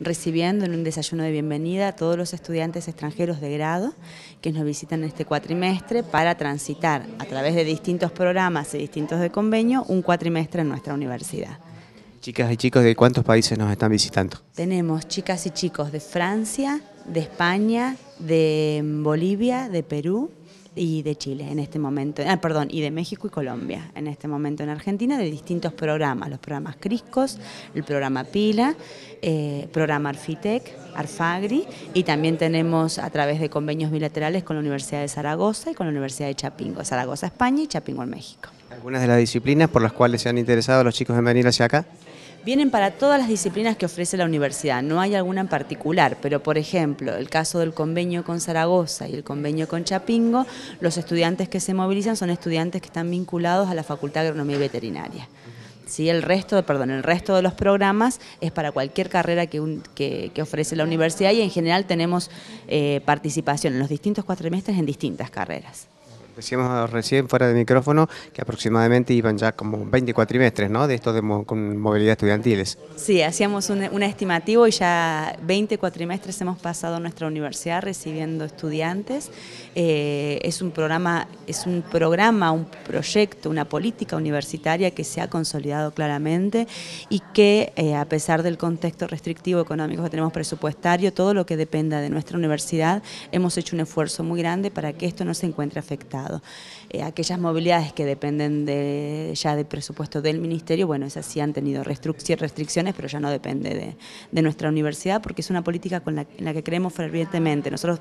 recibiendo en un desayuno de bienvenida a todos los estudiantes extranjeros de grado que nos visitan este cuatrimestre para transitar a través de distintos programas y distintos de convenio un cuatrimestre en nuestra universidad. Chicas y chicos, ¿de cuántos países nos están visitando? Tenemos chicas y chicos de Francia, de España, de Bolivia, de Perú y de Chile en este momento, ah, perdón, y de México y Colombia en este momento en Argentina, de distintos programas, los programas Criscos, el programa Pila, eh, programa Arfitec, Arfagri, y también tenemos a través de convenios bilaterales con la Universidad de Zaragoza y con la Universidad de Chapingo, Zaragoza, España y Chapingo en México. ¿Algunas de las disciplinas por las cuales se han interesado los chicos en venir hacia acá? vienen para todas las disciplinas que ofrece la universidad, no hay alguna en particular, pero por ejemplo, el caso del convenio con Zaragoza y el convenio con Chapingo, los estudiantes que se movilizan son estudiantes que están vinculados a la Facultad de Agronomía y Veterinaria. ¿sí? El, resto, perdón, el resto de los programas es para cualquier carrera que, ofrece la universidad y en general tenemos eh, participación en los distintos cuatrimestres en distintas carreras. Decíamos recién fuera de micrófono que aproximadamente iban ya como 20 cuatrimestres, ¿no? De esto de movilidad estudiantiles. Sí, hacíamos un, estimativo y ya 20 cuatrimestres hemos pasado nuestra universidad recibiendo estudiantes. Eh, es un programa, es un programa, un proyecto, una política universitaria que se ha consolidado claramente y que eh, a pesar del contexto restrictivo económico que tenemos presupuestario, todo lo que dependa de nuestra universidad, hemos hecho un esfuerzo muy grande para que esto no se encuentre afectado. Eh, aquellas movilidades que dependen ya del presupuesto del Ministerio, bueno, esas sí han tenido restricciones, pero ya no depende de, nuestra universidad, porque es una política con la, en la que creemos fervientemente. Nosotros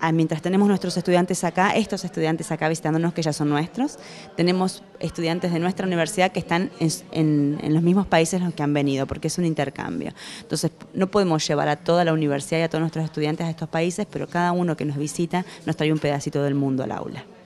Ah, mientras tenemos nuestros estudiantes acá, estos estudiantes acá visitándonos que ya son nuestros, tenemos estudiantes de nuestra universidad que están en, los mismos países en los que han venido, porque es un intercambio. Entonces, no podemos llevar a toda la universidad y a todos nuestros estudiantes a estos países, pero cada uno que nos visita nos trae un pedacito del mundo al aula.